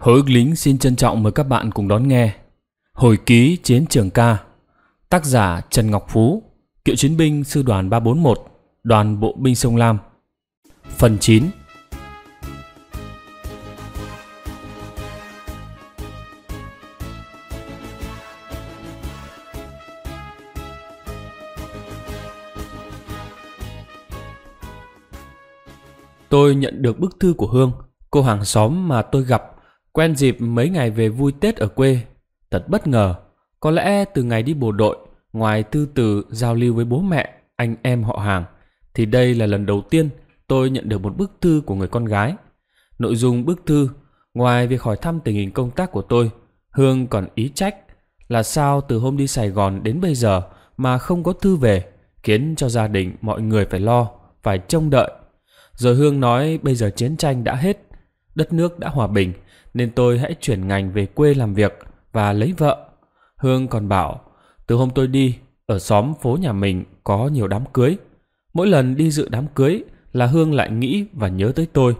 Hồ Lính xin trân trọng mời các bạn cùng đón nghe Hồi ký Chiến trường ca Tác giả Trần Ngọc Phú Cựu chiến binh Sư đoàn 341 Đoàn Bộ binh Sông Lam Phần 9 Tôi nhận được bức thư của Hương, cô hàng xóm mà tôi gặp Quen dịp mấy ngày về vui Tết ở quê, thật bất ngờ. Có lẽ từ ngày đi bộ đội, ngoài tư từ giao lưu với bố mẹ, anh em họ hàng, thì đây là lần đầu tiên tôi nhận được một bức thư của người con gái. Nội dung bức thư, ngoài việc hỏi thăm tình hình công tác của tôi, Hương còn ý trách là sao từ hôm đi Sài Gòn đến bây giờ mà không có thư về, khiến cho gia đình mọi người phải lo, phải trông đợi. Rồi Hương nói bây giờ chiến tranh đã hết, đất nước đã hòa bình, nên tôi hãy chuyển ngành về quê làm việc và lấy vợ. Hương còn bảo, từ hôm tôi đi, ở xóm phố nhà mình có nhiều đám cưới. Mỗi lần đi dự đám cưới là Hương lại nghĩ và nhớ tới tôi.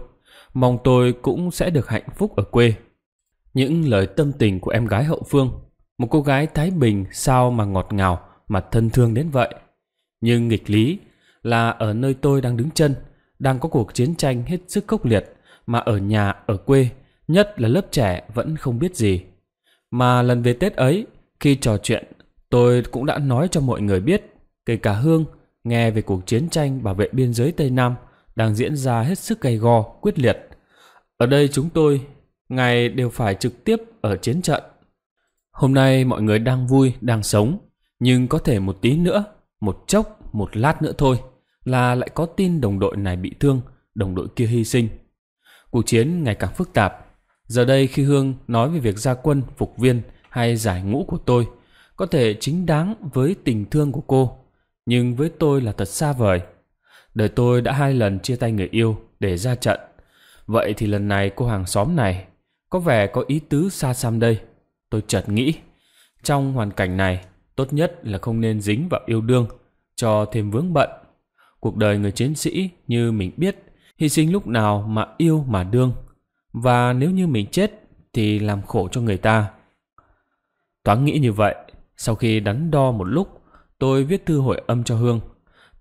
Mong tôi cũng sẽ được hạnh phúc ở quê. Những lời tâm tình của em gái hậu phương, một cô gái Thái Bình sao mà ngọt ngào mà thân thương đến vậy. Nhưng nghịch lý là ở nơi tôi đang đứng chân, đang có cuộc chiến tranh hết sức khốc liệt mà ở nhà, ở quê nhất là lớp trẻ vẫn không biết gì. Mà lần về Tết ấy, khi trò chuyện, tôi cũng đã nói cho mọi người biết, kể cả Hương, nghe về cuộc chiến tranh bảo vệ biên giới Tây Nam đang diễn ra hết sức gay go, quyết liệt. Ở đây chúng tôi, ngày đều phải trực tiếp ở chiến trận. Hôm nay mọi người đang vui, đang sống, nhưng có thể một tí nữa, một chốc, một lát nữa thôi là lại có tin đồng đội này bị thương, đồng đội kia hy sinh. Cuộc chiến ngày càng phức tạp, Giờ đây khi Hương nói về việc gia quân, phục viên hay giải ngũ của tôi, có thể chính đáng với tình thương của cô, nhưng với tôi là thật xa vời. Đời tôi đã hai lần chia tay người yêu để ra trận. Vậy thì lần này cô hàng xóm này có vẻ có ý tứ xa xăm đây. Tôi chợt nghĩ, trong hoàn cảnh này, tốt nhất là không nên dính vào yêu đương, cho thêm vướng bận. Cuộc đời người chiến sĩ như mình biết, hy sinh lúc nào mà yêu mà đương – và nếu như mình chết thì làm khổ cho người ta. Toán nghĩ như vậy, sau khi đắn đo một lúc, tôi viết thư hội âm cho Hương.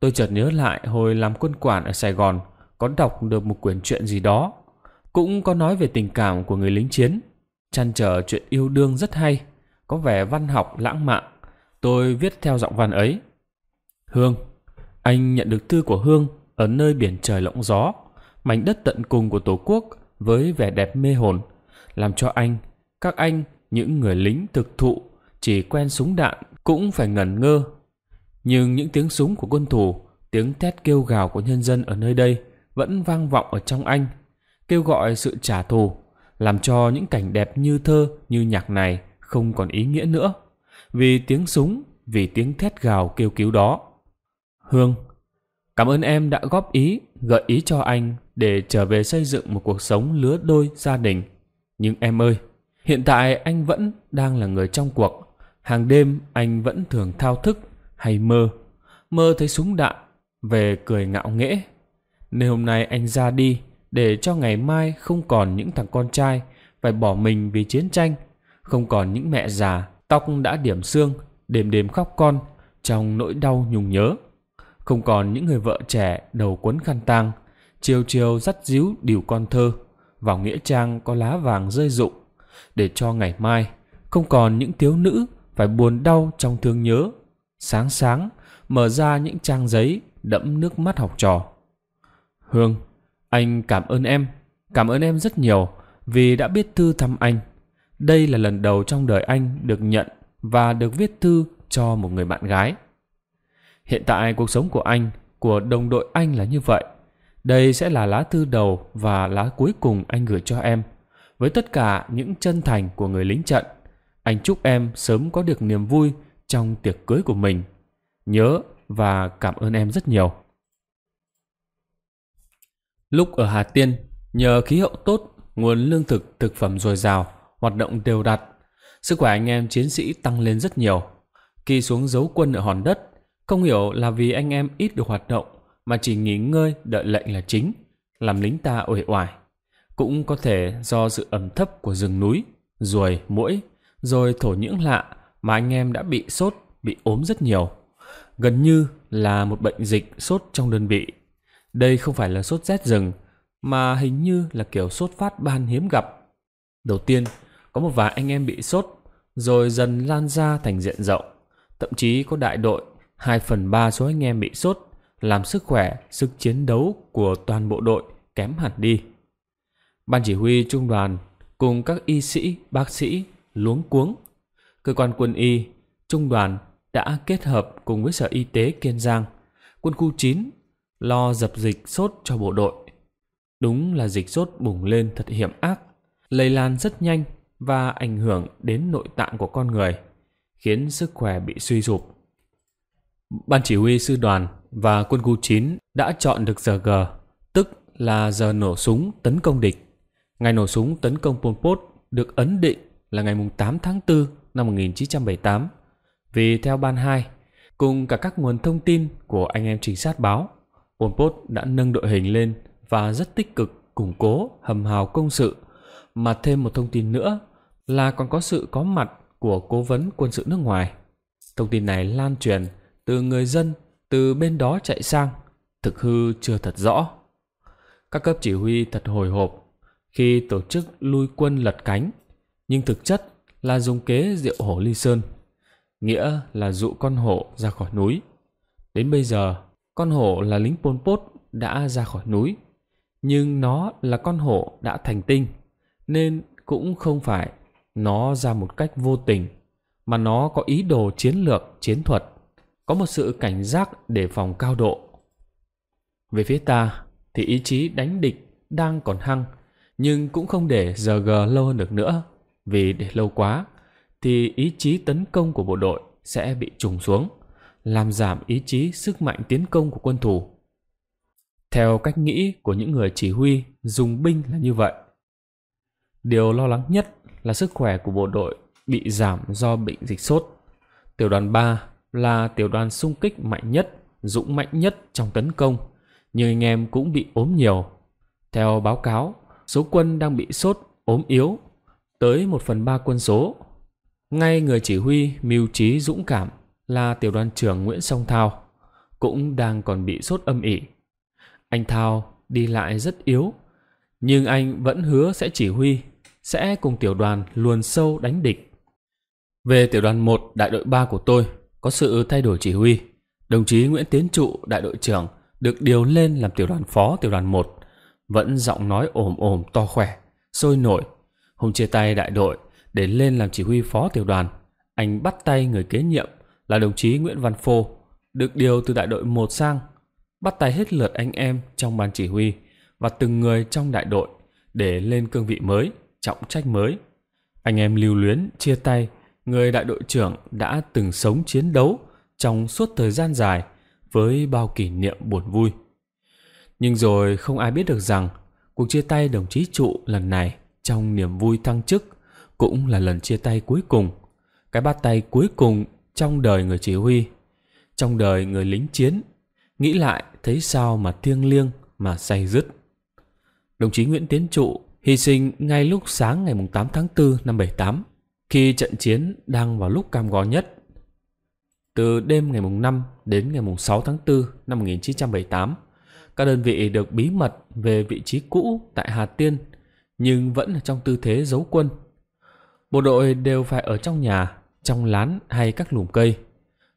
Tôi chợt nhớ lại hồi làm quân quản ở Sài Gòn, có đọc được một quyển chuyện gì đó. Cũng có nói về tình cảm của người lính chiến, chăn trở chuyện yêu đương rất hay, có vẻ văn học lãng mạn. Tôi viết theo giọng văn ấy. Hương, anh nhận được thư của Hương ở nơi biển trời lộng gió, mảnh đất tận cùng của Tổ quốc với vẻ đẹp mê hồn, làm cho anh, các anh, những người lính thực thụ chỉ quen súng đạn cũng phải ngẩn ngơ. Nhưng những tiếng súng của quân thủ, tiếng thét kêu gào của nhân dân ở nơi đây vẫn vang vọng ở trong anh, kêu gọi sự trả thù, làm cho những cảnh đẹp như thơ như nhạc này không còn ý nghĩa nữa. Vì tiếng súng, vì tiếng thét gào kêu cứu đó. Hương, cảm ơn em đã góp ý, gợi ý cho anh để trở về xây dựng một cuộc sống lứa đôi gia đình. Nhưng em ơi, hiện tại anh vẫn đang là người trong cuộc. Hàng đêm anh vẫn thường thao thức hay mơ. Mơ thấy súng đạn, về cười ngạo nghễ. Nếu hôm nay anh ra đi, để cho ngày mai không còn những thằng con trai phải bỏ mình vì chiến tranh, không còn những mẹ già, tóc đã điểm xương, đêm đêm khóc con trong nỗi đau nhung nhớ. Không còn những người vợ trẻ đầu quấn khăn tang, chiều chiều dắt díu điều con thơ vào nghĩa trang có lá vàng rơi rụng để cho ngày mai không còn những thiếu nữ phải buồn đau trong thương nhớ sáng sáng mở ra những trang giấy đẫm nước mắt học trò hương anh cảm ơn em cảm ơn em rất nhiều vì đã biết thư thăm anh đây là lần đầu trong đời anh được nhận và được viết thư cho một người bạn gái hiện tại cuộc sống của anh của đồng đội anh là như vậy đây sẽ là lá thư đầu và lá cuối cùng anh gửi cho em. Với tất cả những chân thành của người lính trận, anh chúc em sớm có được niềm vui trong tiệc cưới của mình. Nhớ và cảm ơn em rất nhiều. Lúc ở Hà Tiên, nhờ khí hậu tốt, nguồn lương thực, thực phẩm dồi dào, hoạt động đều đặn, sức khỏe anh em chiến sĩ tăng lên rất nhiều. Khi xuống giấu quân ở hòn đất, không hiểu là vì anh em ít được hoạt động mà chỉ nghỉ ngơi đợi lệnh là chính, làm lính ta uể oải. Cũng có thể do sự ẩm thấp của rừng núi, ruồi, muỗi, rồi thổ nhưỡng lạ mà anh em đã bị sốt, bị ốm rất nhiều. Gần như là một bệnh dịch sốt trong đơn vị. Đây không phải là sốt rét rừng, mà hình như là kiểu sốt phát ban hiếm gặp. Đầu tiên, có một vài anh em bị sốt, rồi dần lan ra thành diện rộng. Thậm chí có đại đội 2 phần 3 số anh em bị sốt làm sức khỏe, sức chiến đấu của toàn bộ đội kém hẳn đi. Ban chỉ huy trung đoàn cùng các y sĩ, bác sĩ luống cuống. Cơ quan quân y, trung đoàn đã kết hợp cùng với Sở Y tế Kiên Giang, quân khu 9 lo dập dịch sốt cho bộ đội. Đúng là dịch sốt bùng lên thật hiểm ác, lây lan rất nhanh và ảnh hưởng đến nội tạng của con người, khiến sức khỏe bị suy sụp. Ban chỉ huy sư đoàn và quân khu 9 đã chọn được giờ G, tức là giờ nổ súng tấn công địch. Ngày nổ súng tấn công Pol Pot được ấn định là ngày 8 tháng 4 năm 1978. Vì theo ban 2, cùng cả các nguồn thông tin của anh em trinh sát báo, Pol Pot đã nâng đội hình lên và rất tích cực củng cố hầm hào công sự. Mà thêm một thông tin nữa là còn có sự có mặt của cố vấn quân sự nước ngoài. Thông tin này lan truyền từ người dân từ bên đó chạy sang, thực hư chưa thật rõ. Các cấp chỉ huy thật hồi hộp khi tổ chức lui quân lật cánh, nhưng thực chất là dùng kế diệu hổ ly sơn, nghĩa là dụ con hổ ra khỏi núi. Đến bây giờ, con hổ là lính Pol Pot đã ra khỏi núi, nhưng nó là con hổ đã thành tinh, nên cũng không phải nó ra một cách vô tình, mà nó có ý đồ chiến lược, chiến thuật – có một sự cảnh giác đề phòng cao độ. Về phía ta thì ý chí đánh địch đang còn hăng, nhưng cũng không để giờ gờ lâu hơn được nữa, vì để lâu quá thì ý chí tấn công của bộ đội sẽ bị trùng xuống, làm giảm ý chí sức mạnh tiến công của quân thủ. Theo cách nghĩ của những người chỉ huy dùng binh là như vậy. Điều lo lắng nhất là sức khỏe của bộ đội bị giảm do bệnh dịch sốt. Tiểu đoàn 3 là tiểu đoàn xung kích mạnh nhất, dũng mạnh nhất trong tấn công, nhưng anh em cũng bị ốm nhiều. Theo báo cáo, số quân đang bị sốt, ốm yếu, tới 1 phần 3 quân số. Ngay người chỉ huy mưu trí dũng cảm là tiểu đoàn trưởng Nguyễn Song Thao, cũng đang còn bị sốt âm ỉ. Anh Thao đi lại rất yếu, nhưng anh vẫn hứa sẽ chỉ huy, sẽ cùng tiểu đoàn luồn sâu đánh địch. Về tiểu đoàn 1 đại đội 3 của tôi, có sự thay đổi chỉ huy. Đồng chí Nguyễn Tiến Trụ, đại đội trưởng, được điều lên làm tiểu đoàn phó tiểu đoàn 1. Vẫn giọng nói ồm ồm to khỏe, sôi nổi. Hùng chia tay đại đội để lên làm chỉ huy phó tiểu đoàn. Anh bắt tay người kế nhiệm là đồng chí Nguyễn Văn Phô, được điều từ đại đội 1 sang. Bắt tay hết lượt anh em trong ban chỉ huy và từng người trong đại đội để lên cương vị mới, trọng trách mới. Anh em lưu luyến, chia tay người đại đội trưởng đã từng sống chiến đấu trong suốt thời gian dài với bao kỷ niệm buồn vui. Nhưng rồi không ai biết được rằng cuộc chia tay đồng chí trụ lần này trong niềm vui thăng chức cũng là lần chia tay cuối cùng, cái bắt tay cuối cùng trong đời người chỉ huy, trong đời người lính chiến. Nghĩ lại thấy sao mà thiêng liêng mà say dứt. Đồng chí Nguyễn Tiến Trụ hy sinh ngay lúc sáng ngày 8 tháng 4 năm 78 khi trận chiến đang vào lúc cam go nhất. Từ đêm ngày mùng 5 đến ngày mùng 6 tháng 4 năm 1978, các đơn vị được bí mật về vị trí cũ tại Hà Tiên nhưng vẫn ở trong tư thế giấu quân. Bộ đội đều phải ở trong nhà, trong lán hay các lùm cây,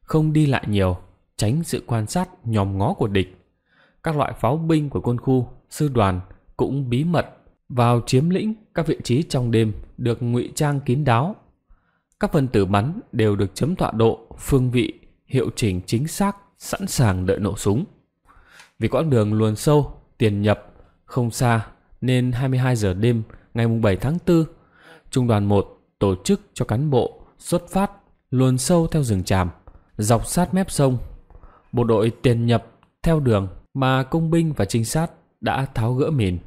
không đi lại nhiều, tránh sự quan sát nhòm ngó của địch. Các loại pháo binh của quân khu, sư đoàn cũng bí mật vào chiếm lĩnh các vị trí trong đêm được ngụy trang kín đáo các phần tử bắn đều được chấm tọa độ, phương vị, hiệu chỉnh chính xác, sẵn sàng đợi nổ súng. Vì quãng đường luồn sâu, tiền nhập, không xa nên 22 giờ đêm ngày 7 tháng 4, Trung đoàn 1 tổ chức cho cán bộ xuất phát luồn sâu theo rừng tràm, dọc sát mép sông. Bộ đội tiền nhập theo đường mà công binh và trinh sát đã tháo gỡ mìn.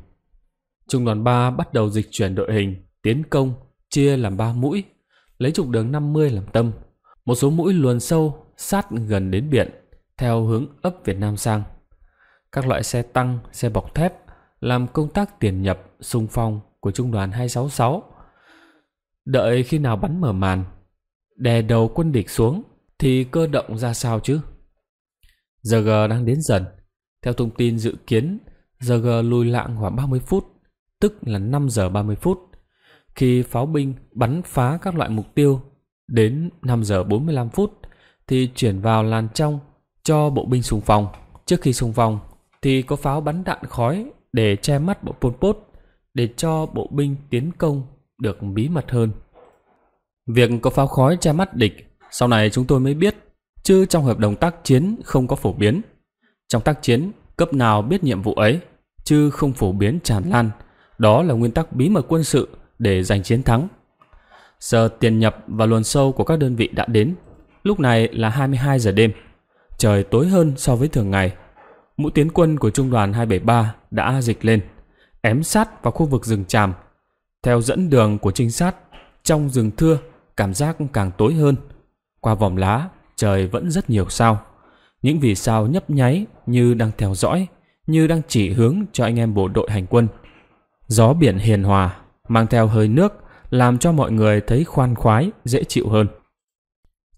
Trung đoàn 3 bắt đầu dịch chuyển đội hình, tiến công, chia làm 3 mũi lấy trục đường 50 làm tâm. Một số mũi luồn sâu, sát gần đến biển, theo hướng ấp Việt Nam sang. Các loại xe tăng, xe bọc thép làm công tác tiền nhập, xung phong của trung đoàn 266. Đợi khi nào bắn mở màn, đè đầu quân địch xuống thì cơ động ra sao chứ? ZG đang đến dần. Theo thông tin dự kiến, ZG lùi lạng khoảng 30 phút, tức là 5 giờ 30 phút khi pháo binh bắn phá các loại mục tiêu đến 5 giờ 45 phút thì chuyển vào làn trong cho bộ binh xung phong. Trước khi xung phong thì có pháo bắn đạn khói để che mắt bộ Pol Pot để cho bộ binh tiến công được bí mật hơn. Việc có pháo khói che mắt địch sau này chúng tôi mới biết chứ trong hợp đồng tác chiến không có phổ biến. Trong tác chiến, cấp nào biết nhiệm vụ ấy chứ không phổ biến tràn lan. Đó là nguyên tắc bí mật quân sự để giành chiến thắng. Giờ tiền nhập và luồn sâu của các đơn vị đã đến. Lúc này là 22 giờ đêm. Trời tối hơn so với thường ngày. Mũi tiến quân của trung đoàn 273 đã dịch lên, ém sát vào khu vực rừng tràm. Theo dẫn đường của trinh sát, trong rừng thưa cảm giác càng tối hơn. Qua vòm lá, trời vẫn rất nhiều sao. Những vì sao nhấp nháy như đang theo dõi, như đang chỉ hướng cho anh em bộ đội hành quân. Gió biển hiền hòa mang theo hơi nước, làm cho mọi người thấy khoan khoái, dễ chịu hơn.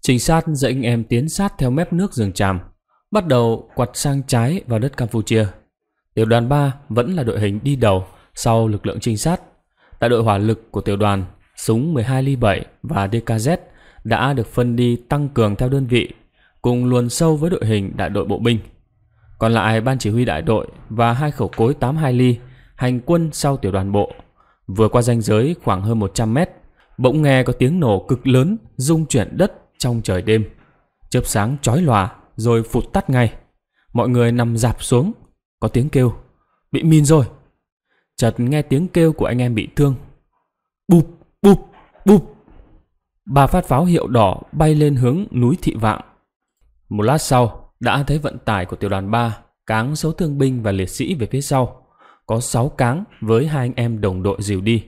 Trinh sát dẫn anh em tiến sát theo mép nước rừng tràm, bắt đầu quặt sang trái vào đất Campuchia. Tiểu đoàn 3 vẫn là đội hình đi đầu sau lực lượng trinh sát. Tại đội hỏa lực của tiểu đoàn, súng 12 ly 7 và DKZ đã được phân đi tăng cường theo đơn vị, cùng luồn sâu với đội hình đại đội bộ binh. Còn lại ban chỉ huy đại đội và hai khẩu cối 82 ly hành quân sau tiểu đoàn bộ Vừa qua ranh giới khoảng hơn 100 mét, bỗng nghe có tiếng nổ cực lớn rung chuyển đất trong trời đêm. Chớp sáng chói lòa rồi phụt tắt ngay. Mọi người nằm dạp xuống, có tiếng kêu, bị min rồi. Chợt nghe tiếng kêu của anh em bị thương. Bụp, bụp, bụp. bà phát pháo hiệu đỏ bay lên hướng núi Thị Vạng. Một lát sau, đã thấy vận tải của tiểu đoàn 3 cáng số thương binh và liệt sĩ về phía sau có 6 cáng với hai anh em đồng đội dìu đi.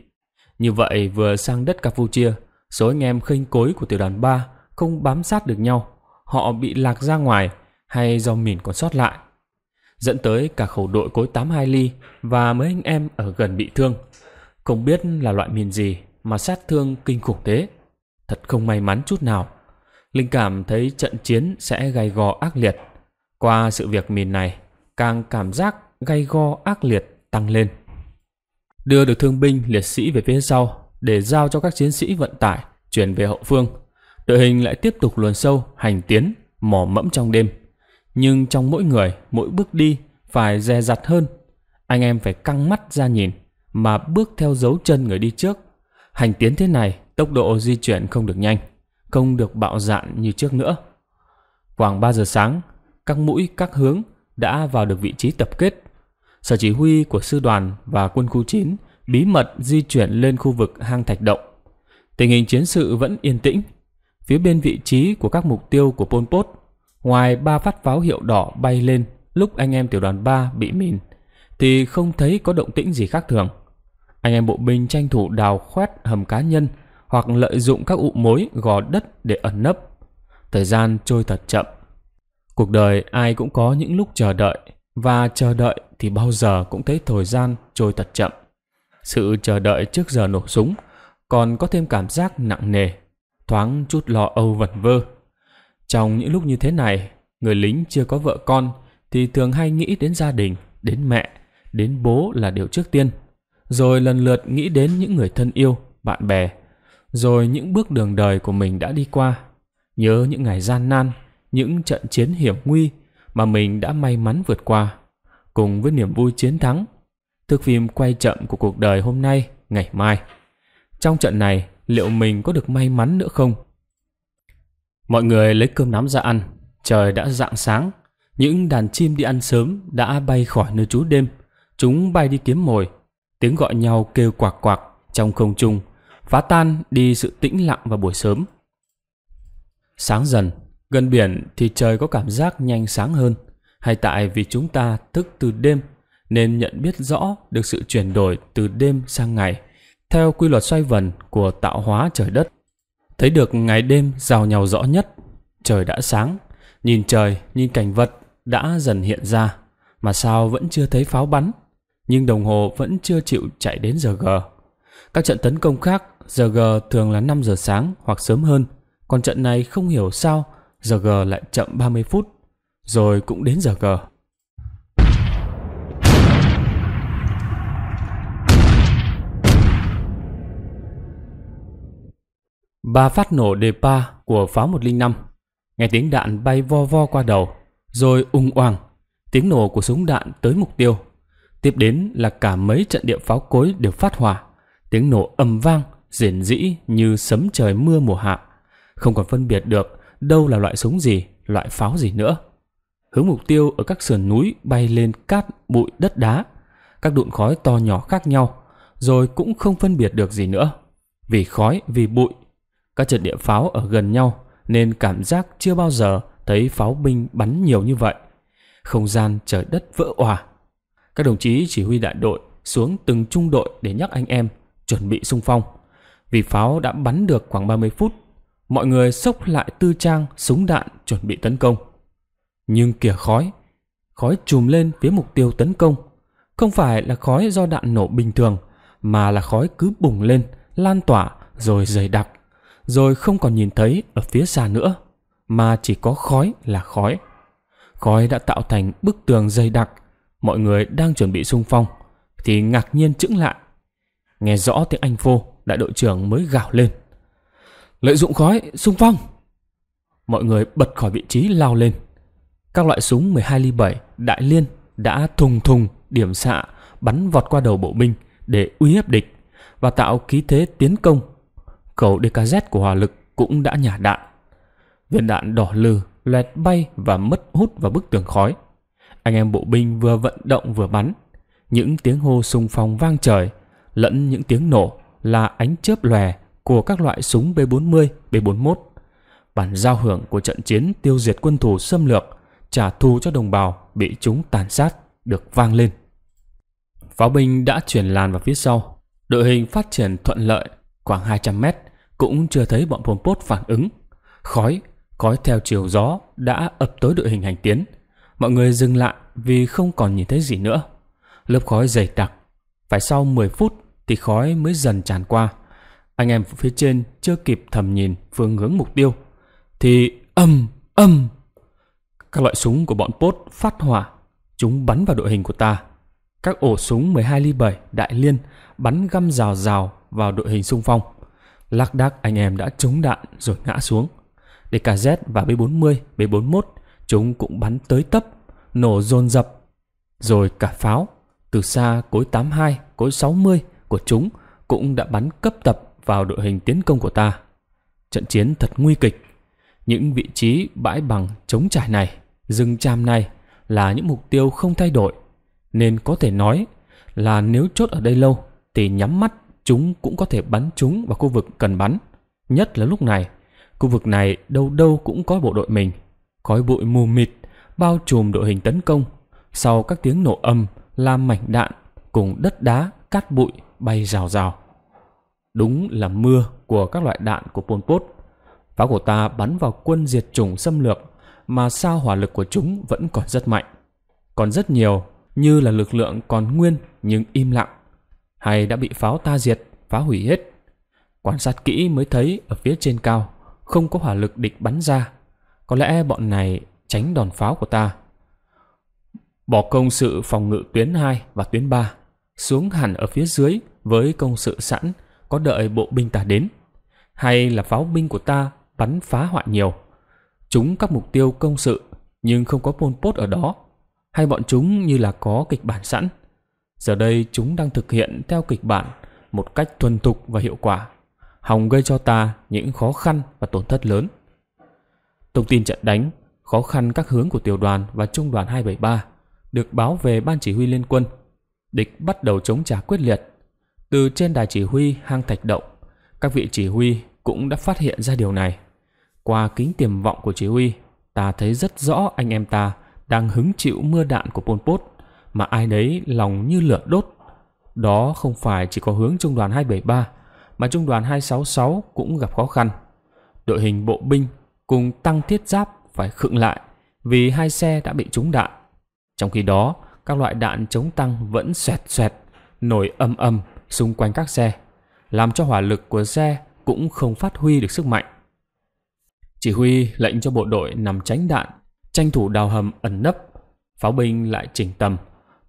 Như vậy vừa sang đất Campuchia, số anh em khinh cối của tiểu đoàn 3 không bám sát được nhau, họ bị lạc ra ngoài hay do mìn còn sót lại. Dẫn tới cả khẩu đội cối 82 ly và mấy anh em ở gần bị thương. Không biết là loại mìn gì mà sát thương kinh khủng thế. Thật không may mắn chút nào. Linh cảm thấy trận chiến sẽ gay go ác liệt. Qua sự việc mìn này, càng cảm giác gay go ác liệt tăng lên. Đưa được thương binh liệt sĩ về phía sau để giao cho các chiến sĩ vận tải chuyển về hậu phương. Đội hình lại tiếp tục luồn sâu, hành tiến, mò mẫm trong đêm. Nhưng trong mỗi người, mỗi bước đi phải dè dặt hơn. Anh em phải căng mắt ra nhìn mà bước theo dấu chân người đi trước. Hành tiến thế này, tốc độ di chuyển không được nhanh, không được bạo dạn như trước nữa. Khoảng 3 giờ sáng, các mũi các hướng đã vào được vị trí tập kết sở chỉ huy của sư đoàn và quân khu 9 bí mật di chuyển lên khu vực hang thạch động. Tình hình chiến sự vẫn yên tĩnh. Phía bên vị trí của các mục tiêu của Pol Pot, ngoài ba phát pháo hiệu đỏ bay lên lúc anh em tiểu đoàn 3 bị mìn, thì không thấy có động tĩnh gì khác thường. Anh em bộ binh tranh thủ đào khoét hầm cá nhân hoặc lợi dụng các ụ mối gò đất để ẩn nấp. Thời gian trôi thật chậm. Cuộc đời ai cũng có những lúc chờ đợi và chờ đợi thì bao giờ cũng thấy thời gian trôi thật chậm. Sự chờ đợi trước giờ nổ súng còn có thêm cảm giác nặng nề, thoáng chút lo âu vẩn vơ. Trong những lúc như thế này, người lính chưa có vợ con thì thường hay nghĩ đến gia đình, đến mẹ, đến bố là điều trước tiên. Rồi lần lượt nghĩ đến những người thân yêu, bạn bè, rồi những bước đường đời của mình đã đi qua. Nhớ những ngày gian nan, những trận chiến hiểm nguy mà mình đã may mắn vượt qua cùng với niềm vui chiến thắng. thực phim quay chậm của cuộc đời hôm nay, ngày mai. Trong trận này, liệu mình có được may mắn nữa không? Mọi người lấy cơm nắm ra ăn, trời đã rạng sáng. Những đàn chim đi ăn sớm đã bay khỏi nơi trú đêm. Chúng bay đi kiếm mồi, tiếng gọi nhau kêu quạc quạc trong không trung, phá tan đi sự tĩnh lặng vào buổi sớm. Sáng dần, gần biển thì trời có cảm giác nhanh sáng hơn – hay tại vì chúng ta thức từ đêm nên nhận biết rõ được sự chuyển đổi từ đêm sang ngày theo quy luật xoay vần của tạo hóa trời đất. Thấy được ngày đêm giao nhau rõ nhất, trời đã sáng, nhìn trời, nhìn cảnh vật đã dần hiện ra, mà sao vẫn chưa thấy pháo bắn, nhưng đồng hồ vẫn chưa chịu chạy đến giờ G. Các trận tấn công khác, giờ G thường là 5 giờ sáng hoặc sớm hơn, còn trận này không hiểu sao, giờ G lại chậm 30 phút rồi cũng đến giờ cờ. Ba phát nổ đề pa của pháo 105. Nghe tiếng đạn bay vo vo qua đầu, rồi ung oang. Tiếng nổ của súng đạn tới mục tiêu. Tiếp đến là cả mấy trận địa pháo cối đều phát hỏa. Tiếng nổ ầm vang, rền rĩ như sấm trời mưa mùa hạ. Không còn phân biệt được đâu là loại súng gì, loại pháo gì nữa hướng mục tiêu ở các sườn núi bay lên cát, bụi, đất đá, các đụn khói to nhỏ khác nhau, rồi cũng không phân biệt được gì nữa. Vì khói, vì bụi, các trận địa pháo ở gần nhau nên cảm giác chưa bao giờ thấy pháo binh bắn nhiều như vậy. Không gian trời đất vỡ òa. Các đồng chí chỉ huy đại đội xuống từng trung đội để nhắc anh em chuẩn bị xung phong. Vì pháo đã bắn được khoảng 30 phút, mọi người xốc lại tư trang, súng đạn chuẩn bị tấn công. Nhưng kìa khói, khói trùm lên phía mục tiêu tấn công. Không phải là khói do đạn nổ bình thường, mà là khói cứ bùng lên, lan tỏa rồi dày đặc, rồi không còn nhìn thấy ở phía xa nữa, mà chỉ có khói là khói. Khói đã tạo thành bức tường dày đặc, mọi người đang chuẩn bị xung phong, thì ngạc nhiên chững lại. Nghe rõ tiếng anh phô, đại đội trưởng mới gào lên. Lợi dụng khói, xung phong! Mọi người bật khỏi vị trí lao lên, các loại súng 12 ly 7 đại liên đã thùng thùng điểm xạ bắn vọt qua đầu bộ binh để uy hiếp địch và tạo khí thế tiến công. Cầu DKZ của hỏa lực cũng đã nhả đạn. Viên đạn đỏ lừ loẹt bay và mất hút vào bức tường khói. Anh em bộ binh vừa vận động vừa bắn. Những tiếng hô sung phong vang trời lẫn những tiếng nổ là ánh chớp lòe của các loại súng B40, B41. Bản giao hưởng của trận chiến tiêu diệt quân thù xâm lược trả thù cho đồng bào bị chúng tàn sát được vang lên. Pháo binh đã chuyển làn vào phía sau, đội hình phát triển thuận lợi khoảng 200 mét cũng chưa thấy bọn Pol Pot phản ứng. Khói, khói theo chiều gió đã ập tới đội hình hành tiến. Mọi người dừng lại vì không còn nhìn thấy gì nữa. Lớp khói dày đặc, phải sau 10 phút thì khói mới dần tràn qua. Anh em phía trên chưa kịp thầm nhìn phương hướng mục tiêu thì âm âm các loại súng của bọn Pốt phát hỏa, chúng bắn vào đội hình của ta. Các ổ súng 12 ly 7 đại liên bắn găm rào rào vào đội hình xung phong. lắc đắc anh em đã trúng đạn rồi ngã xuống. DKZ và B40, B41 chúng cũng bắn tới tấp, nổ dồn dập. Rồi cả pháo, từ xa cối 82, cối 60 của chúng cũng đã bắn cấp tập vào đội hình tiến công của ta. Trận chiến thật nguy kịch. Những vị trí bãi bằng chống trải này rừng tràm này là những mục tiêu không thay đổi, nên có thể nói là nếu chốt ở đây lâu thì nhắm mắt chúng cũng có thể bắn chúng vào khu vực cần bắn. Nhất là lúc này, khu vực này đâu đâu cũng có bộ đội mình. Khói bụi mù mịt bao trùm đội hình tấn công sau các tiếng nổ âm là mảnh đạn cùng đất đá, cát bụi bay rào rào. Đúng là mưa của các loại đạn của Pol Pot. Pháo của ta bắn vào quân diệt chủng xâm lược mà sao hỏa lực của chúng vẫn còn rất mạnh. Còn rất nhiều, như là lực lượng còn nguyên nhưng im lặng, hay đã bị pháo ta diệt, phá hủy hết. Quan sát kỹ mới thấy ở phía trên cao, không có hỏa lực địch bắn ra. Có lẽ bọn này tránh đòn pháo của ta. Bỏ công sự phòng ngự tuyến 2 và tuyến 3, xuống hẳn ở phía dưới với công sự sẵn có đợi bộ binh ta đến. Hay là pháo binh của ta bắn phá hoại nhiều, trúng các mục tiêu công sự nhưng không có Pol Pot ở đó, hay bọn chúng như là có kịch bản sẵn. Giờ đây chúng đang thực hiện theo kịch bản một cách thuần thục và hiệu quả, hòng gây cho ta những khó khăn và tổn thất lớn. Thông tin trận đánh, khó khăn các hướng của tiểu đoàn và trung đoàn 273 được báo về ban chỉ huy liên quân. Địch bắt đầu chống trả quyết liệt. Từ trên đài chỉ huy hang thạch động, các vị chỉ huy cũng đã phát hiện ra điều này. Qua kính tiềm vọng của chỉ huy, ta thấy rất rõ anh em ta đang hứng chịu mưa đạn của Pol Pot, mà ai nấy lòng như lửa đốt. Đó không phải chỉ có hướng trung đoàn 273, mà trung đoàn 266 cũng gặp khó khăn. Đội hình bộ binh cùng tăng thiết giáp phải khựng lại vì hai xe đã bị trúng đạn. Trong khi đó, các loại đạn chống tăng vẫn xoẹt xoẹt, nổi âm âm xung quanh các xe, làm cho hỏa lực của xe cũng không phát huy được sức mạnh. Chỉ huy lệnh cho bộ đội nằm tránh đạn, tranh thủ đào hầm ẩn nấp. Pháo binh lại chỉnh tầm,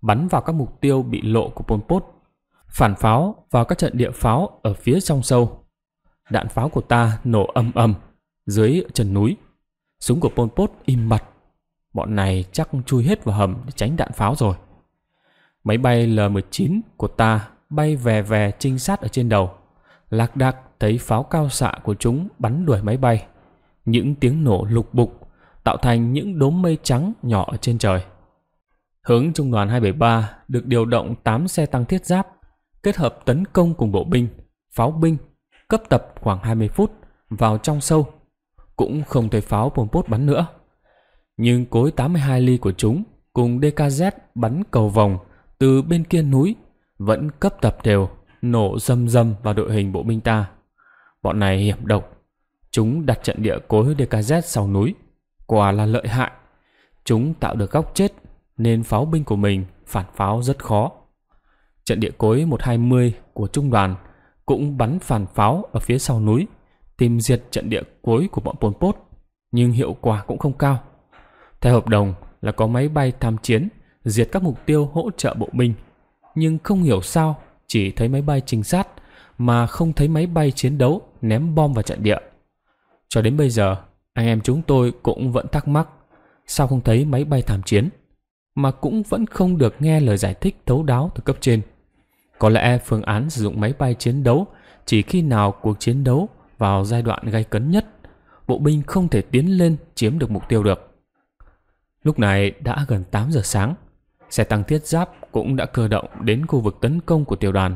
bắn vào các mục tiêu bị lộ của Pol Pot. Phản pháo vào các trận địa pháo ở phía trong sâu. Đạn pháo của ta nổ âm âm dưới chân núi. Súng của Pol Pot im bặt. Bọn này chắc chui hết vào hầm để tránh đạn pháo rồi. Máy bay L-19 của ta bay về về trinh sát ở trên đầu. Lạc đạc thấy pháo cao xạ của chúng bắn đuổi máy bay những tiếng nổ lục bục tạo thành những đốm mây trắng nhỏ trên trời. Hướng trung đoàn 273 được điều động 8 xe tăng thiết giáp, kết hợp tấn công cùng bộ binh, pháo binh, cấp tập khoảng 20 phút vào trong sâu, cũng không thấy pháo Pol Pot bắn nữa. Nhưng cối 82 ly của chúng cùng DKZ bắn cầu vòng từ bên kia núi vẫn cấp tập đều, nổ dâm dâm vào đội hình bộ binh ta. Bọn này hiểm độc, Chúng đặt trận địa cối DKZ sau núi. Quả là lợi hại. Chúng tạo được góc chết nên pháo binh của mình phản pháo rất khó. Trận địa cối 120 của trung đoàn cũng bắn phản pháo ở phía sau núi, tìm diệt trận địa cối của bọn Pol Pot, nhưng hiệu quả cũng không cao. Theo hợp đồng là có máy bay tham chiến diệt các mục tiêu hỗ trợ bộ binh, nhưng không hiểu sao chỉ thấy máy bay trinh sát mà không thấy máy bay chiến đấu ném bom vào trận địa. Cho đến bây giờ, anh em chúng tôi cũng vẫn thắc mắc sao không thấy máy bay thảm chiến, mà cũng vẫn không được nghe lời giải thích thấu đáo từ cấp trên. Có lẽ phương án sử dụng máy bay chiến đấu chỉ khi nào cuộc chiến đấu vào giai đoạn gay cấn nhất, bộ binh không thể tiến lên chiếm được mục tiêu được. Lúc này đã gần 8 giờ sáng, xe tăng thiết giáp cũng đã cơ động đến khu vực tấn công của tiểu đoàn.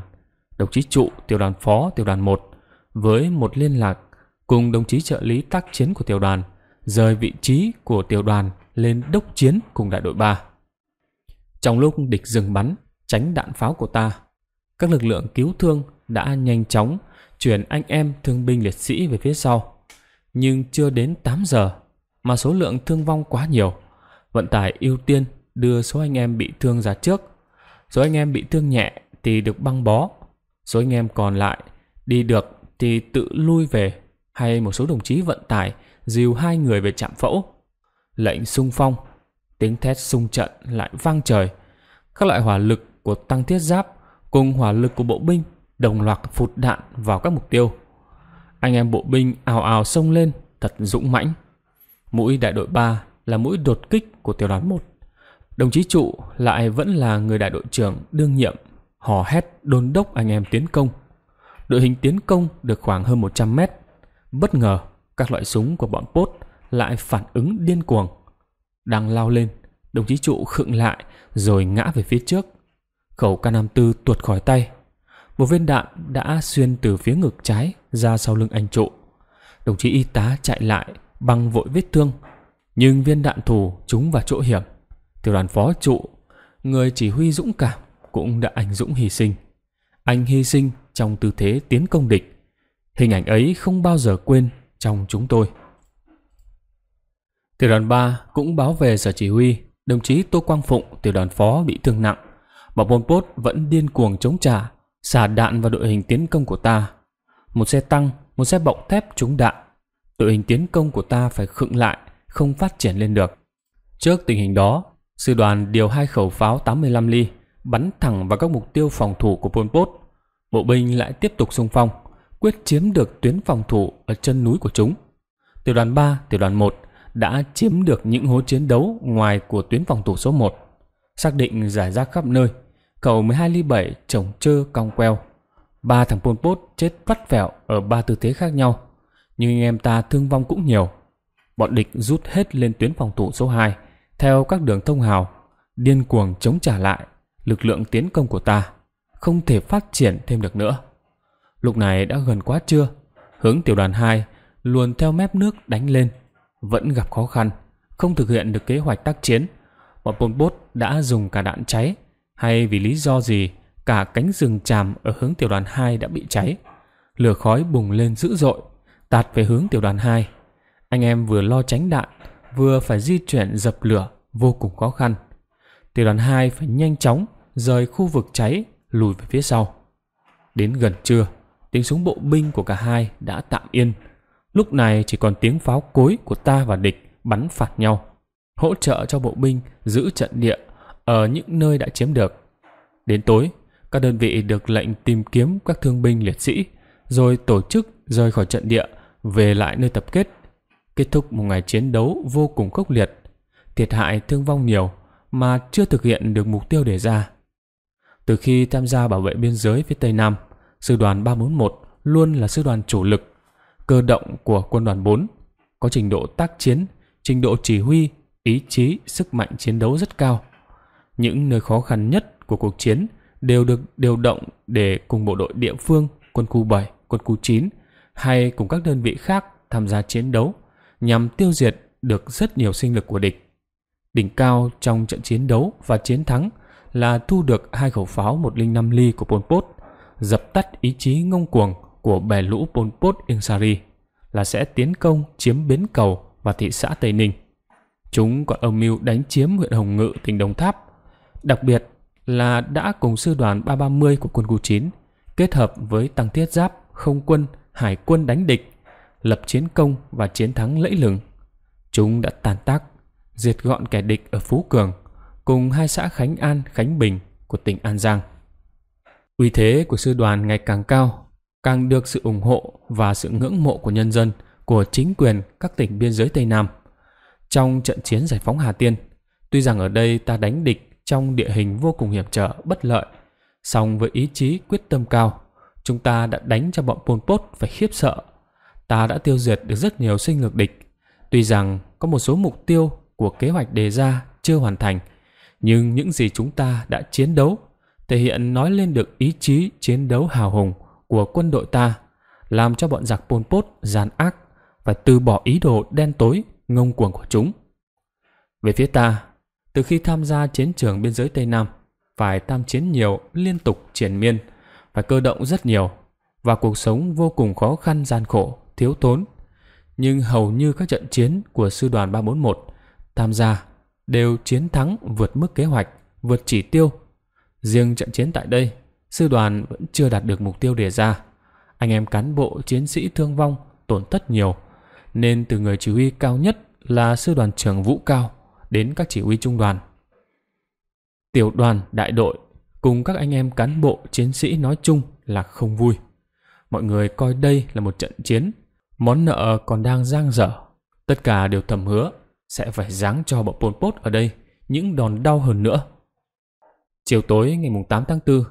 Đồng chí trụ tiểu đoàn phó tiểu đoàn 1 với một liên lạc cùng đồng chí trợ lý tác chiến của tiểu đoàn, rời vị trí của tiểu đoàn lên đốc chiến cùng đại đội 3. Trong lúc địch dừng bắn, tránh đạn pháo của ta, các lực lượng cứu thương đã nhanh chóng chuyển anh em thương binh liệt sĩ về phía sau. Nhưng chưa đến 8 giờ mà số lượng thương vong quá nhiều, vận tải ưu tiên đưa số anh em bị thương ra trước. Số anh em bị thương nhẹ thì được băng bó, số anh em còn lại đi được thì tự lui về hay một số đồng chí vận tải dìu hai người về trạm phẫu. Lệnh sung phong, tiếng thét sung trận lại vang trời. Các loại hỏa lực của tăng thiết giáp cùng hỏa lực của bộ binh đồng loạt phụt đạn vào các mục tiêu. Anh em bộ binh ào ào xông lên thật dũng mãnh. Mũi đại đội 3 là mũi đột kích của tiểu đoàn 1. Đồng chí trụ lại vẫn là người đại đội trưởng đương nhiệm, hò hét đôn đốc anh em tiến công. Đội hình tiến công được khoảng hơn 100 mét Bất ngờ, các loại súng của bọn Pốt lại phản ứng điên cuồng. Đang lao lên, đồng chí trụ khựng lại rồi ngã về phía trước. Khẩu K54 tuột khỏi tay. Một viên đạn đã xuyên từ phía ngực trái ra sau lưng anh trụ. Đồng chí y tá chạy lại băng vội vết thương. Nhưng viên đạn thù trúng vào chỗ hiểm. Tiểu đoàn phó trụ, người chỉ huy dũng cảm cũng đã anh dũng hy sinh. Anh hy sinh trong tư thế tiến công địch Hình ảnh ấy không bao giờ quên trong chúng tôi. Tiểu đoàn 3 cũng báo về sở chỉ huy, đồng chí Tô Quang Phụng, tiểu đoàn phó bị thương nặng. Mà Pol Pot vẫn điên cuồng chống trả, xả đạn vào đội hình tiến công của ta. Một xe tăng, một xe bọc thép trúng đạn. Đội hình tiến công của ta phải khựng lại, không phát triển lên được. Trước tình hình đó, sư đoàn điều hai khẩu pháo 85 ly bắn thẳng vào các mục tiêu phòng thủ của Pol Pot. Bộ binh lại tiếp tục xung phong, quyết chiếm được tuyến phòng thủ ở chân núi của chúng. Tiểu đoàn 3, tiểu đoàn 1 đã chiếm được những hố chiến đấu ngoài của tuyến phòng thủ số 1, xác định giải rác khắp nơi, cầu 12 ly 7 trồng trơ cong queo. Ba thằng Pol Pot chết vắt vẹo ở ba tư thế khác nhau, nhưng anh em ta thương vong cũng nhiều. Bọn địch rút hết lên tuyến phòng thủ số 2, theo các đường thông hào, điên cuồng chống trả lại lực lượng tiến công của ta, không thể phát triển thêm được nữa. Lúc này đã gần quá trưa, hướng tiểu đoàn 2 luồn theo mép nước đánh lên, vẫn gặp khó khăn, không thực hiện được kế hoạch tác chiến. Bọn Pol Pot đã dùng cả đạn cháy, hay vì lý do gì cả cánh rừng tràm ở hướng tiểu đoàn 2 đã bị cháy. Lửa khói bùng lên dữ dội, tạt về hướng tiểu đoàn 2. Anh em vừa lo tránh đạn, vừa phải di chuyển dập lửa vô cùng khó khăn. Tiểu đoàn 2 phải nhanh chóng rời khu vực cháy lùi về phía sau. Đến gần trưa, tiếng súng bộ binh của cả hai đã tạm yên. Lúc này chỉ còn tiếng pháo cối của ta và địch bắn phạt nhau, hỗ trợ cho bộ binh giữ trận địa ở những nơi đã chiếm được. Đến tối, các đơn vị được lệnh tìm kiếm các thương binh liệt sĩ, rồi tổ chức rời khỏi trận địa, về lại nơi tập kết. Kết thúc một ngày chiến đấu vô cùng khốc liệt, thiệt hại thương vong nhiều mà chưa thực hiện được mục tiêu đề ra. Từ khi tham gia bảo vệ biên giới phía Tây Nam, sư đoàn 341 luôn là sư đoàn chủ lực, cơ động của quân đoàn 4, có trình độ tác chiến, trình độ chỉ huy, ý chí, sức mạnh chiến đấu rất cao. Những nơi khó khăn nhất của cuộc chiến đều được điều động để cùng bộ đội địa phương, quân khu 7, quân khu 9 hay cùng các đơn vị khác tham gia chiến đấu nhằm tiêu diệt được rất nhiều sinh lực của địch. Đỉnh cao trong trận chiến đấu và chiến thắng là thu được hai khẩu pháo 105 ly của Pol Pot dập tắt ý chí ngông cuồng của bè lũ Pol Pot Ingsari là sẽ tiến công chiếm bến cầu và thị xã Tây Ninh. Chúng còn âm mưu đánh chiếm huyện Hồng Ngự, tỉnh Đồng Tháp. Đặc biệt là đã cùng sư đoàn 330 của quân khu 9 kết hợp với tăng thiết giáp, không quân, hải quân đánh địch, lập chiến công và chiến thắng lẫy lừng. Chúng đã tàn tác, diệt gọn kẻ địch ở Phú Cường cùng hai xã Khánh An, Khánh Bình của tỉnh An Giang. Uy thế của sư đoàn ngày càng cao, càng được sự ủng hộ và sự ngưỡng mộ của nhân dân, của chính quyền các tỉnh biên giới Tây Nam. Trong trận chiến giải phóng Hà Tiên, tuy rằng ở đây ta đánh địch trong địa hình vô cùng hiểm trở, bất lợi, song với ý chí quyết tâm cao, chúng ta đã đánh cho bọn Pol Pot phải khiếp sợ. Ta đã tiêu diệt được rất nhiều sinh lực địch. Tuy rằng có một số mục tiêu của kế hoạch đề ra chưa hoàn thành, nhưng những gì chúng ta đã chiến đấu thể hiện nói lên được ý chí chiến đấu hào hùng của quân đội ta, làm cho bọn giặc Pol Pot gian ác phải từ bỏ ý đồ đen tối, ngông cuồng của chúng. Về phía ta, từ khi tham gia chiến trường biên giới Tây Nam, phải tham chiến nhiều, liên tục, triển miên, phải cơ động rất nhiều, và cuộc sống vô cùng khó khăn, gian khổ, thiếu thốn. Nhưng hầu như các trận chiến của sư đoàn 341 tham gia đều chiến thắng vượt mức kế hoạch, vượt chỉ tiêu Riêng trận chiến tại đây, sư đoàn vẫn chưa đạt được mục tiêu đề ra. Anh em cán bộ chiến sĩ thương vong, tổn thất nhiều, nên từ người chỉ huy cao nhất là sư đoàn trưởng Vũ Cao đến các chỉ huy trung đoàn. Tiểu đoàn, đại đội cùng các anh em cán bộ chiến sĩ nói chung là không vui. Mọi người coi đây là một trận chiến, món nợ còn đang giang dở. Tất cả đều thầm hứa sẽ phải giáng cho bọn Pol Pot ở đây những đòn đau hơn nữa. Chiều tối ngày 8 tháng 4,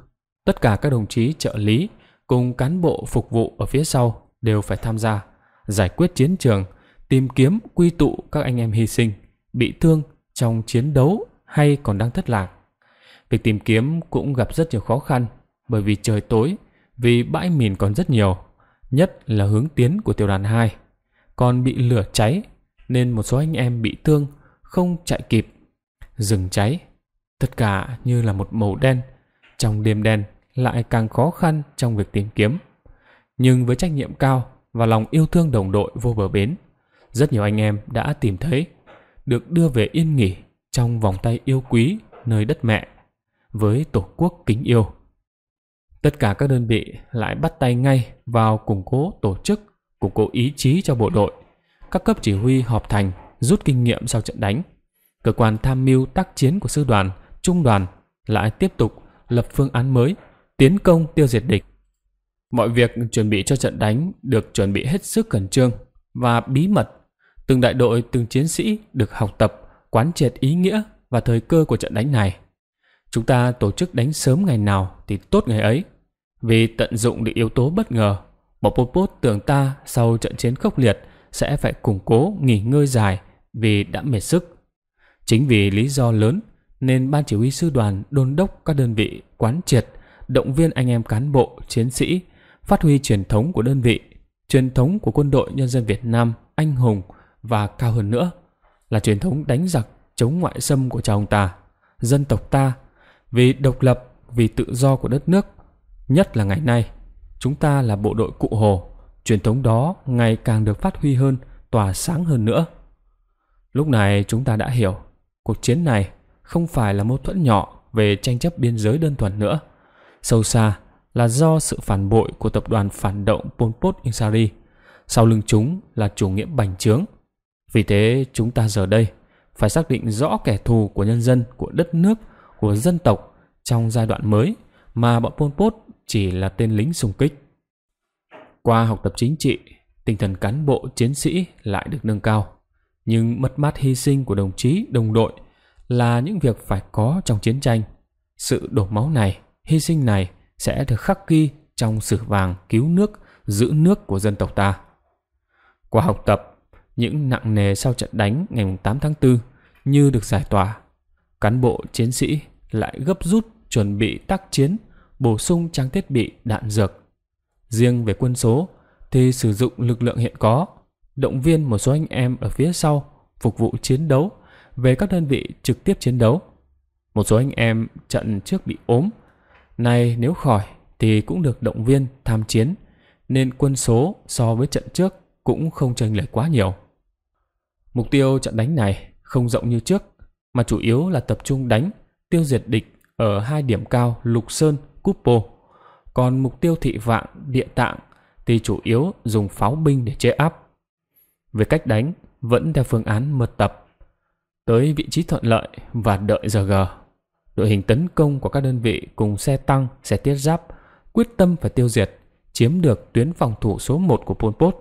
tất cả các đồng chí trợ lý cùng cán bộ phục vụ ở phía sau đều phải tham gia, giải quyết chiến trường, tìm kiếm quy tụ các anh em hy sinh, bị thương trong chiến đấu hay còn đang thất lạc. Việc tìm kiếm cũng gặp rất nhiều khó khăn bởi vì trời tối, vì bãi mìn còn rất nhiều, nhất là hướng tiến của tiểu đoàn 2. Còn bị lửa cháy nên một số anh em bị thương không chạy kịp. Rừng cháy Tất cả như là một màu đen, trong đêm đen lại càng khó khăn trong việc tìm kiếm. Nhưng với trách nhiệm cao và lòng yêu thương đồng đội vô bờ bến, rất nhiều anh em đã tìm thấy, được đưa về yên nghỉ trong vòng tay yêu quý nơi đất mẹ, với tổ quốc kính yêu. Tất cả các đơn vị lại bắt tay ngay vào củng cố tổ chức, củng cố ý chí cho bộ đội. Các cấp chỉ huy họp thành, rút kinh nghiệm sau trận đánh. Cơ quan tham mưu tác chiến của sư đoàn – trung đoàn lại tiếp tục lập phương án mới tiến công tiêu diệt địch. Mọi việc chuẩn bị cho trận đánh được chuẩn bị hết sức cẩn trương và bí mật. Từng đại đội, từng chiến sĩ được học tập, quán triệt ý nghĩa và thời cơ của trận đánh này. Chúng ta tổ chức đánh sớm ngày nào thì tốt ngày ấy. Vì tận dụng được yếu tố bất ngờ, bọn Pol Pot tưởng ta sau trận chiến khốc liệt sẽ phải củng cố nghỉ ngơi dài vì đã mệt sức. Chính vì lý do lớn nên ban chỉ huy sư đoàn đôn đốc các đơn vị quán triệt, động viên anh em cán bộ, chiến sĩ, phát huy truyền thống của đơn vị, truyền thống của quân đội nhân dân Việt Nam anh hùng và cao hơn nữa là truyền thống đánh giặc chống ngoại xâm của cha ông ta, dân tộc ta, vì độc lập, vì tự do của đất nước. Nhất là ngày nay, chúng ta là bộ đội cụ Hồ, truyền thống đó ngày càng được phát huy hơn, tỏa sáng hơn nữa. Lúc này chúng ta đã hiểu, cuộc chiến này không phải là mâu thuẫn nhỏ về tranh chấp biên giới đơn thuần nữa. Sâu xa là do sự phản bội của tập đoàn phản động Pol Pot Insari. Sau lưng chúng là chủ nghĩa bành trướng. Vì thế chúng ta giờ đây phải xác định rõ kẻ thù của nhân dân, của đất nước, của dân tộc trong giai đoạn mới mà bọn Pol Pot chỉ là tên lính xung kích. Qua học tập chính trị, tinh thần cán bộ chiến sĩ lại được nâng cao. Nhưng mất mát hy sinh của đồng chí, đồng đội – là những việc phải có trong chiến tranh. Sự đổ máu này, hy sinh này sẽ được khắc ghi trong sử vàng cứu nước, giữ nước của dân tộc ta. Qua học tập, những nặng nề sau trận đánh ngày 8 tháng 4 như được giải tỏa. Cán bộ chiến sĩ lại gấp rút chuẩn bị tác chiến, bổ sung trang thiết bị đạn dược. Riêng về quân số thì sử dụng lực lượng hiện có, động viên một số anh em ở phía sau phục vụ chiến đấu về các đơn vị trực tiếp chiến đấu. Một số anh em trận trước bị ốm, nay nếu khỏi thì cũng được động viên tham chiến, nên quân số so với trận trước cũng không chênh lệch quá nhiều. Mục tiêu trận đánh này không rộng như trước, mà chủ yếu là tập trung đánh, tiêu diệt địch ở hai điểm cao Lục Sơn, cúp Cupo. Còn mục tiêu thị vạn, địa tạng thì chủ yếu dùng pháo binh để chế áp. Về cách đánh, vẫn theo phương án mật tập tới vị trí thuận lợi và đợi giờ g Đội hình tấn công của các đơn vị cùng xe tăng, xe tiết giáp quyết tâm phải tiêu diệt, chiếm được tuyến phòng thủ số một của Pol Pot.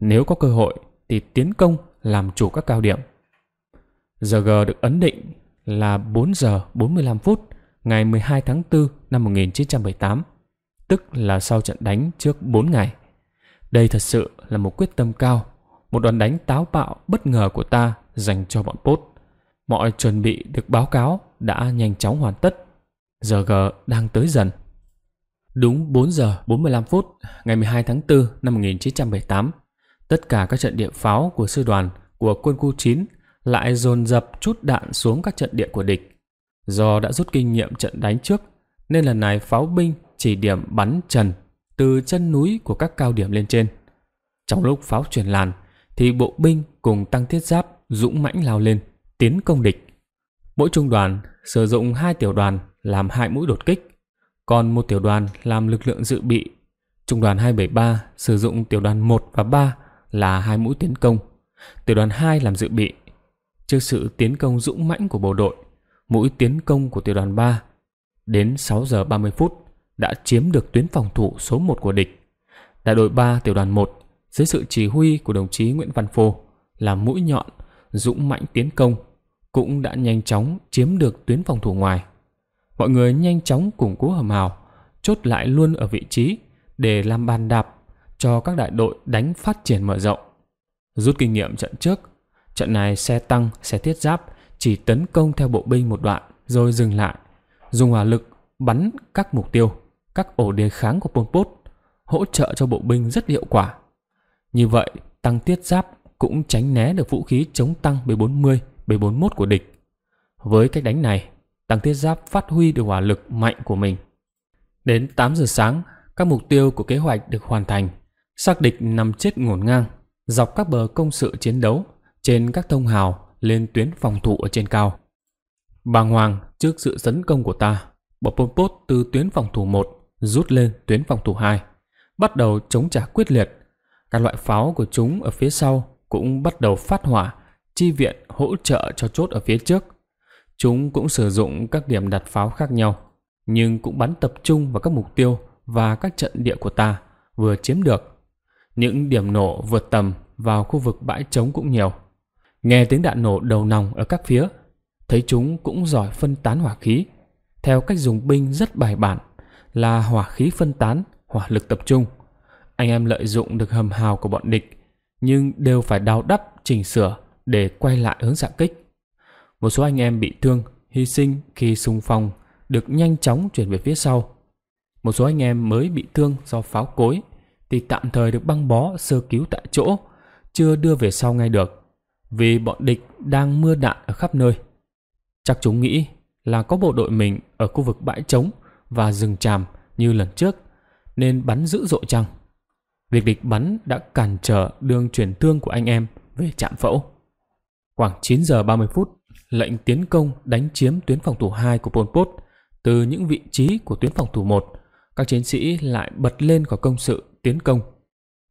Nếu có cơ hội thì tiến công làm chủ các cao điểm. Giờ G được ấn định là 4 giờ 45 phút ngày 12 tháng 4 năm 1978, tức là sau trận đánh trước 4 ngày. Đây thật sự là một quyết tâm cao, một đòn đánh táo bạo bất ngờ của ta dành cho bọn Pốt. Mọi chuẩn bị được báo cáo đã nhanh chóng hoàn tất. Giờ G đang tới dần. Đúng 4 giờ 45 phút ngày 12 tháng 4 năm 1978, tất cả các trận địa pháo của sư đoàn của quân khu 9 lại dồn dập chút đạn xuống các trận địa của địch. Do đã rút kinh nghiệm trận đánh trước, nên lần này pháo binh chỉ điểm bắn trần từ chân núi của các cao điểm lên trên. Trong lúc pháo chuyển làn, thì bộ binh cùng tăng thiết giáp dũng mãnh lao lên tiến công địch. Mỗi trung đoàn sử dụng hai tiểu đoàn làm hai mũi đột kích, còn một tiểu đoàn làm lực lượng dự bị. Trung đoàn 273 sử dụng tiểu đoàn 1 và 3 là hai mũi tiến công, tiểu đoàn 2 làm dự bị. Trước sự tiến công dũng mãnh của bộ đội, mũi tiến công của tiểu đoàn 3 đến 6 giờ 30 phút đã chiếm được tuyến phòng thủ số 1 của địch. Đại đội 3 tiểu đoàn 1 dưới sự chỉ huy của đồng chí Nguyễn Văn Phô là mũi nhọn dũng mãnh tiến công cũng đã nhanh chóng chiếm được tuyến phòng thủ ngoài. Mọi người nhanh chóng củng cố hầm hào, chốt lại luôn ở vị trí để làm bàn đạp cho các đại đội đánh phát triển mở rộng. Rút kinh nghiệm trận trước, trận này xe tăng, xe thiết giáp chỉ tấn công theo bộ binh một đoạn rồi dừng lại, dùng hỏa lực bắn các mục tiêu, các ổ đề kháng của Pol Pot, hỗ trợ cho bộ binh rất hiệu quả. Như vậy, tăng tiết giáp cũng tránh né được vũ khí chống tăng B40 B41 của địch. Với cách đánh này, tăng thiết giáp phát huy được hỏa lực mạnh của mình. Đến 8 giờ sáng, các mục tiêu của kế hoạch được hoàn thành. Xác địch nằm chết ngổn ngang, dọc các bờ công sự chiến đấu, trên các thông hào lên tuyến phòng thủ ở trên cao. Bàng hoàng trước sự tấn công của ta, bộ Pol Pot từ tuyến phòng thủ 1 rút lên tuyến phòng thủ 2, bắt đầu chống trả quyết liệt. Các loại pháo của chúng ở phía sau cũng bắt đầu phát hỏa chi viện hỗ trợ cho chốt ở phía trước. Chúng cũng sử dụng các điểm đặt pháo khác nhau, nhưng cũng bắn tập trung vào các mục tiêu và các trận địa của ta vừa chiếm được. Những điểm nổ vượt tầm vào khu vực bãi trống cũng nhiều. Nghe tiếng đạn nổ đầu nòng ở các phía, thấy chúng cũng giỏi phân tán hỏa khí. Theo cách dùng binh rất bài bản là hỏa khí phân tán, hỏa lực tập trung. Anh em lợi dụng được hầm hào của bọn địch, nhưng đều phải đào đắp, chỉnh sửa để quay lại hướng xạ kích. Một số anh em bị thương, hy sinh khi xung phong được nhanh chóng chuyển về phía sau. Một số anh em mới bị thương do pháo cối thì tạm thời được băng bó sơ cứu tại chỗ, chưa đưa về sau ngay được vì bọn địch đang mưa đạn ở khắp nơi. Chắc chúng nghĩ là có bộ đội mình ở khu vực bãi trống và rừng tràm như lần trước nên bắn dữ dội chăng? Việc địch bắn đã cản trở đường chuyển thương của anh em về trạm phẫu. Khoảng 9 giờ 30 phút, lệnh tiến công đánh chiếm tuyến phòng thủ 2 của Pol Pot từ những vị trí của tuyến phòng thủ 1. Các chiến sĩ lại bật lên khỏi công sự tiến công.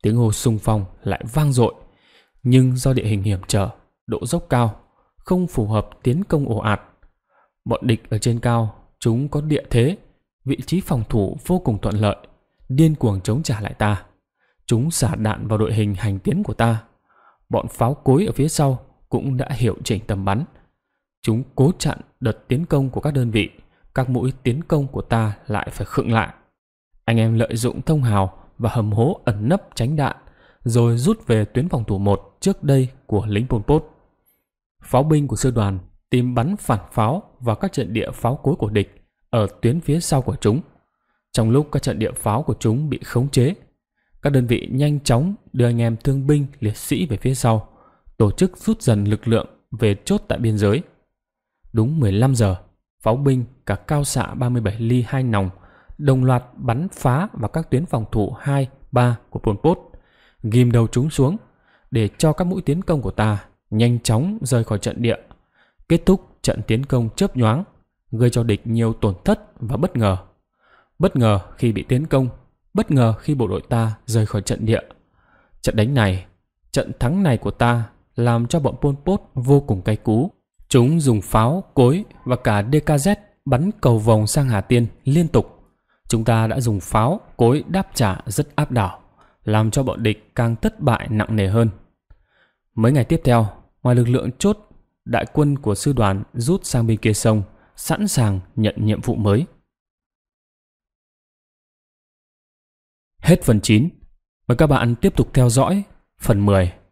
Tiếng hô sung phong lại vang dội, nhưng do địa hình hiểm trở, độ dốc cao, không phù hợp tiến công ồ ạt. Bọn địch ở trên cao, chúng có địa thế, vị trí phòng thủ vô cùng thuận lợi, điên cuồng chống trả lại ta. Chúng xả đạn vào đội hình hành tiến của ta. Bọn pháo cối ở phía sau cũng đã hiệu chỉnh tầm bắn. Chúng cố chặn đợt tiến công của các đơn vị, các mũi tiến công của ta lại phải khựng lại. Anh em lợi dụng thông hào và hầm hố ẩn nấp tránh đạn, rồi rút về tuyến phòng thủ 1 trước đây của lính Pol Pot. Pháo binh của sư đoàn tìm bắn phản pháo vào các trận địa pháo cối của địch ở tuyến phía sau của chúng. Trong lúc các trận địa pháo của chúng bị khống chế, các đơn vị nhanh chóng đưa anh em thương binh liệt sĩ về phía sau tổ chức rút dần lực lượng về chốt tại biên giới. Đúng 15 giờ, pháo binh cả cao xạ 37 ly hai nòng đồng loạt bắn phá vào các tuyến phòng thủ 2, 3 của Pol Pot, ghim đầu chúng xuống để cho các mũi tiến công của ta nhanh chóng rời khỏi trận địa, kết thúc trận tiến công chớp nhoáng, gây cho địch nhiều tổn thất và bất ngờ. Bất ngờ khi bị tiến công, bất ngờ khi bộ đội ta rời khỏi trận địa. Trận đánh này, trận thắng này của ta làm cho bọn Pol Pot vô cùng cay cú. Chúng dùng pháo, cối và cả DKZ bắn cầu vòng sang Hà Tiên liên tục. Chúng ta đã dùng pháo, cối đáp trả rất áp đảo, làm cho bọn địch càng thất bại nặng nề hơn. Mấy ngày tiếp theo, ngoài lực lượng chốt, đại quân của sư đoàn rút sang bên kia sông, sẵn sàng nhận nhiệm vụ mới. Hết phần 9. Mời các bạn tiếp tục theo dõi phần 10.